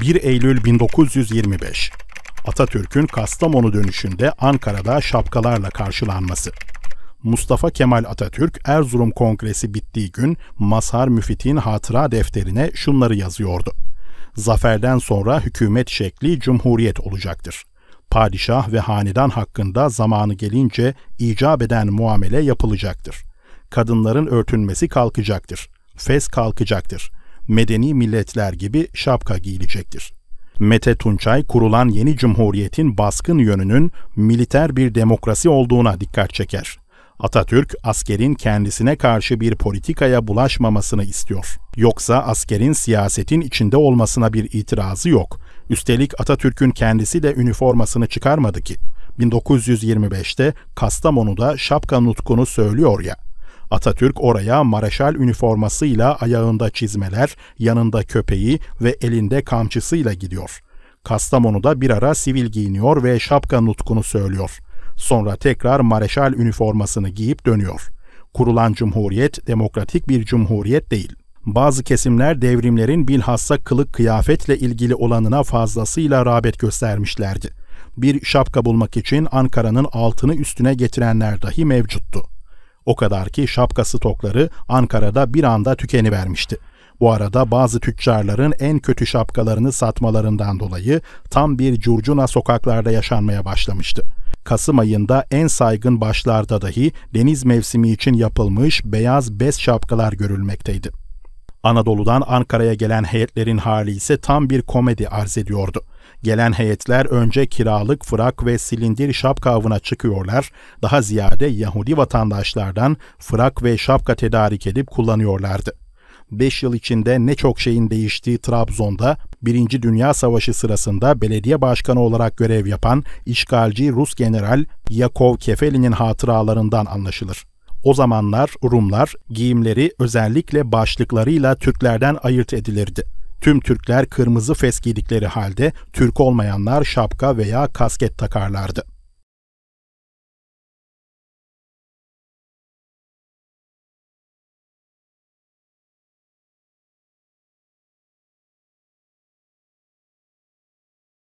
1 Eylül 1925 Atatürk'ün Kastamonu dönüşünde Ankara'da şapkalarla karşılanması. Mustafa Kemal Atatürk Erzurum Kongresi bittiği gün Masar Müfit'in hatıra defterine şunları yazıyordu. Zaferden sonra hükümet şekli cumhuriyet olacaktır. Padişah ve hanedan hakkında zamanı gelince icap eden muamele yapılacaktır. Kadınların örtünmesi kalkacaktır. Fes kalkacaktır medeni milletler gibi şapka giyilecektir. Mete Tunçay kurulan yeni cumhuriyetin baskın yönünün militer bir demokrasi olduğuna dikkat çeker. Atatürk askerin kendisine karşı bir politikaya bulaşmamasını istiyor. Yoksa askerin siyasetin içinde olmasına bir itirazı yok. Üstelik Atatürk'ün kendisi de üniformasını çıkarmadı ki. 1925'te Kastamonu'da şapka nutkunu söylüyor ya. Atatürk oraya mareşal üniformasıyla ayağında çizmeler, yanında köpeği ve elinde kamçısıyla gidiyor. Kastamonu'da bir ara sivil giyiniyor ve şapka nutkunu söylüyor. Sonra tekrar mareşal üniformasını giyip dönüyor. Kurulan cumhuriyet demokratik bir cumhuriyet değil. Bazı kesimler devrimlerin bilhassa kılık kıyafetle ilgili olanına fazlasıyla rağbet göstermişlerdi. Bir şapka bulmak için Ankara'nın altını üstüne getirenler dahi mevcuttu. O kadar ki şapka stokları Ankara'da bir anda tükeni vermişti. Bu arada bazı tüccarların en kötü şapkalarını satmalarından dolayı tam bir curcuna sokaklarda yaşanmaya başlamıştı. Kasım ayında en saygın başlarda dahi deniz mevsimi için yapılmış beyaz bez şapkalar görülmekteydi. Anadolu'dan Ankara'ya gelen heyetlerin hali ise tam bir komedi arz ediyordu. Gelen heyetler önce kiralık frak ve silindir şapka avına çıkıyorlar, daha ziyade Yahudi vatandaşlardan frak ve şapka tedarik edip kullanıyorlardı. 5 yıl içinde ne çok şeyin değiştiği Trabzon'da 1. Dünya Savaşı sırasında belediye başkanı olarak görev yapan işgalci Rus general Yakov Kefeli'nin hatıralarından anlaşılır. O zamanlar Rumlar giyimleri özellikle başlıklarıyla Türklerden ayırt edilirdi. Tüm Türkler kırmızı fes giydikleri halde Türk olmayanlar şapka veya kasket takarlardı.